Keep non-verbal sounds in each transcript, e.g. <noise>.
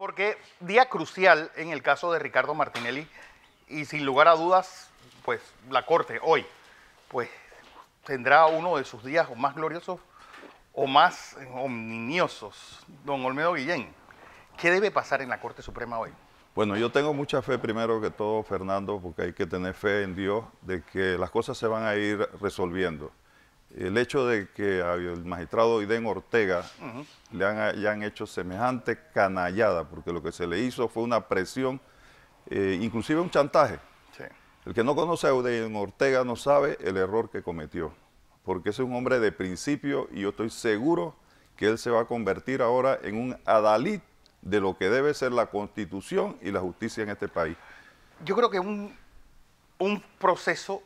Porque día crucial en el caso de Ricardo Martinelli y sin lugar a dudas, pues la Corte hoy, pues tendrá uno de sus días o más gloriosos o más omniñosos. Don Olmedo Guillén, ¿qué debe pasar en la Corte Suprema hoy? Bueno, yo tengo mucha fe primero que todo, Fernando, porque hay que tener fe en Dios de que las cosas se van a ir resolviendo el hecho de que al magistrado Iden Ortega le han, hayan hecho semejante canallada, porque lo que se le hizo fue una presión, eh, inclusive un chantaje. El que no conoce a Iden Ortega no sabe el error que cometió, porque es un hombre de principio y yo estoy seguro que él se va a convertir ahora en un adalid de lo que debe ser la constitución y la justicia en este país. Yo creo que un, un proceso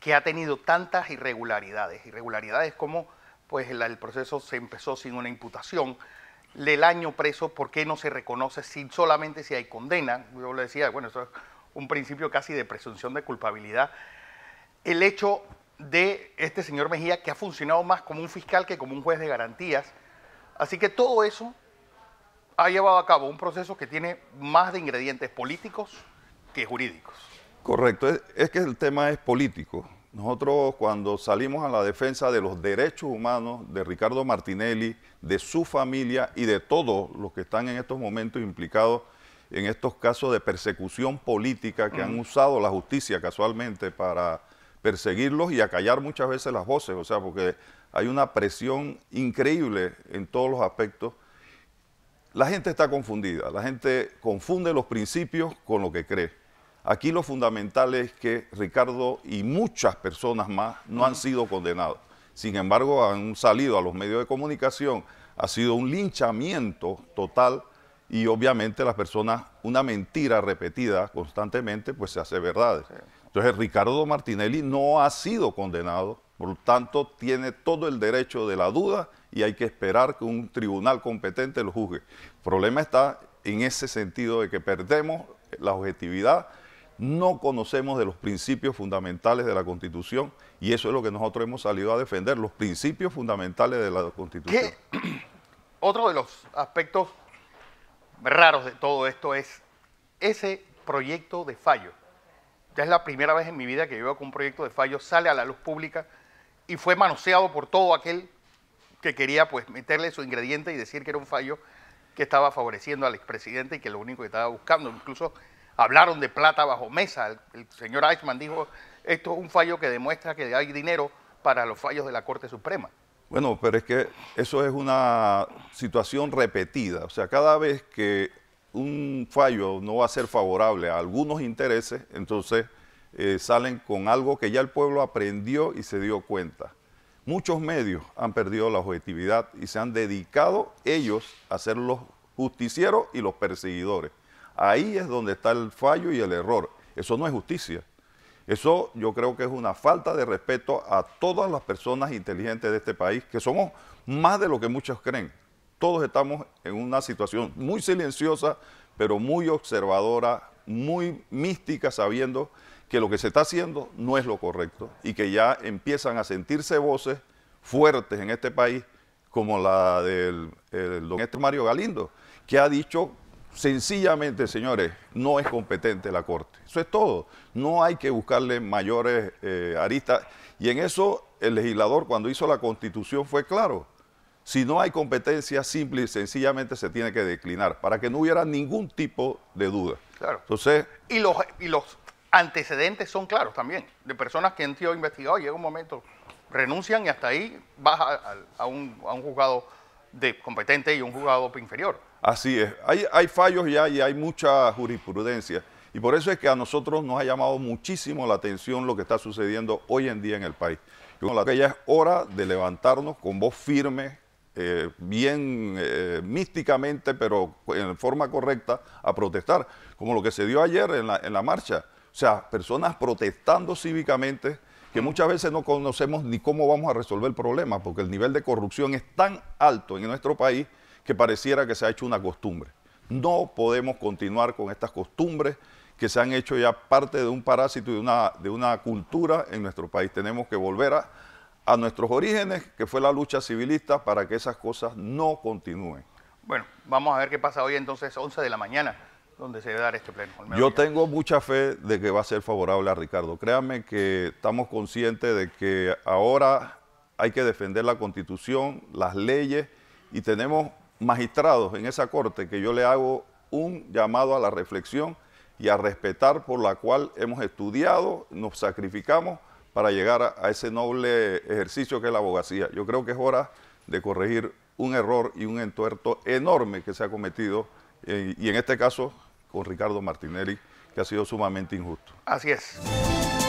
que ha tenido tantas irregularidades, irregularidades como pues el, proceso se empezó sin una imputación, el año preso, ¿por qué no se reconoce solamente si hay condena? Yo le decía, bueno, eso es un principio casi de presunción de culpabilidad. El hecho de este señor Mejía, que ha funcionado más como un fiscal que como un juez de garantías. Así que todo eso ha llevado a cabo un proceso que tiene más de ingredientes políticos que jurídicos. Correcto, es, que el tema es político. Nosotros cuando salimos a la defensa de los derechos humanos de Ricardo Martinelli, de su familia y de todos los que están en estos momentos implicados en estos casos de persecución política que han mm. usado la justicia casualmente para perseguirlos y acallar muchas veces las voces, o sea, porque hay una presión increíble en todos los aspectos. La gente está confundida, la gente confunde los principios con lo que cree. Aquí lo fundamental es que Ricardo y muchas personas más no han sido condenados. Sin embargo, han salido a los medios de comunicación. Ha sido un linchamiento total y obviamente las personas, una mentira repetida constantemente, pues se hace verdad. Entonces, Ricardo Martinelli no ha sido condenado, por lo tanto, tiene todo el derecho de la duda y hay que esperar que un tribunal competente lo juzgue. El problema está en ese sentido de que perdemos la objetividad no conocemos de los principios fundamentales de la Constitución y eso es lo que nosotros hemos salido a defender, los principios fundamentales de la Constitución. <clears throat> Otro de los aspectos raros de todo esto es ese proyecto de fallo. Ya es la primera vez en mi vida que yo veo que un proyecto de fallo sale a la luz pública y fue manoseado por todo aquel que quería pues meterle su ingrediente y decir que era un fallo que estaba favoreciendo al expresidente y que lo único que estaba buscando, incluso Hablaron de plata bajo mesa. El, señor Eichmann dijo, esto es un fallo que demuestra que hay dinero para los fallos de la Corte Suprema. Bueno, pero es que eso es una situación repetida. O sea, cada vez que un fallo no va a ser favorable a algunos intereses, entonces eh, salen con algo que ya el pueblo aprendió y se dio cuenta. Muchos medios han perdido la objetividad y se han dedicado ellos a ser los justicieros y los perseguidores. Ahí es donde está el fallo y el error. Eso no es justicia. Eso yo creo que es una falta de respeto a todas las personas inteligentes de este país, que somos más de lo que muchos creen. Todos estamos en una situación muy silenciosa, pero muy observadora, muy mística, sabiendo que lo que se está haciendo no es lo correcto y que ya empiezan a sentirse voces fuertes en este país, como la del don Este Mario Galindo, que ha dicho Sencillamente, señores, no es competente la Corte. Eso es todo. No hay que buscarle mayores eh, aristas. Y en eso el legislador cuando hizo la constitución fue claro. Si no hay competencia simple y sencillamente se tiene que declinar para que no hubiera ningún tipo de duda. Claro. Entonces, y los, y los antecedentes son claros también, de personas que han sido investigadas, llega un momento, renuncian y hasta ahí baja a un juzgado de competente y un jugador inferior. Así es. Hay, hay fallos ya y hay mucha jurisprudencia. Y por eso es que a nosotros nos ha llamado muchísimo la atención lo que está sucediendo hoy en día en el país. que ya es hora de levantarnos con voz firme, eh, bien eh, místicamente, pero en forma correcta, a protestar, como lo que se dio ayer en la, en la marcha. O sea, personas protestando cívicamente que muchas veces no conocemos ni cómo vamos a resolver el problema, porque el nivel de corrupción es tan alto en nuestro país que pareciera que se ha hecho una costumbre. No podemos continuar con estas costumbres que se han hecho ya parte de un parásito y de una, de una cultura en nuestro país. Tenemos que volver a, a nuestros orígenes, que fue la lucha civilista, para que esas cosas no continúen. Bueno, vamos a ver qué pasa hoy entonces, 11 de la mañana donde se debe dar este pleno. Yo tengo mucha fe de que va a ser favorable a Ricardo. Créanme que estamos conscientes de que ahora hay que defender la constitución, las leyes y tenemos magistrados en esa corte que yo le hago un llamado a la reflexión y a respetar por la cual hemos estudiado, nos sacrificamos para llegar a, ese noble ejercicio que es la abogacía. Yo creo que es hora de corregir un error y un entuerto enorme que se ha cometido eh, y en este caso con Ricardo Martinelli, que ha sido sumamente injusto. Así es.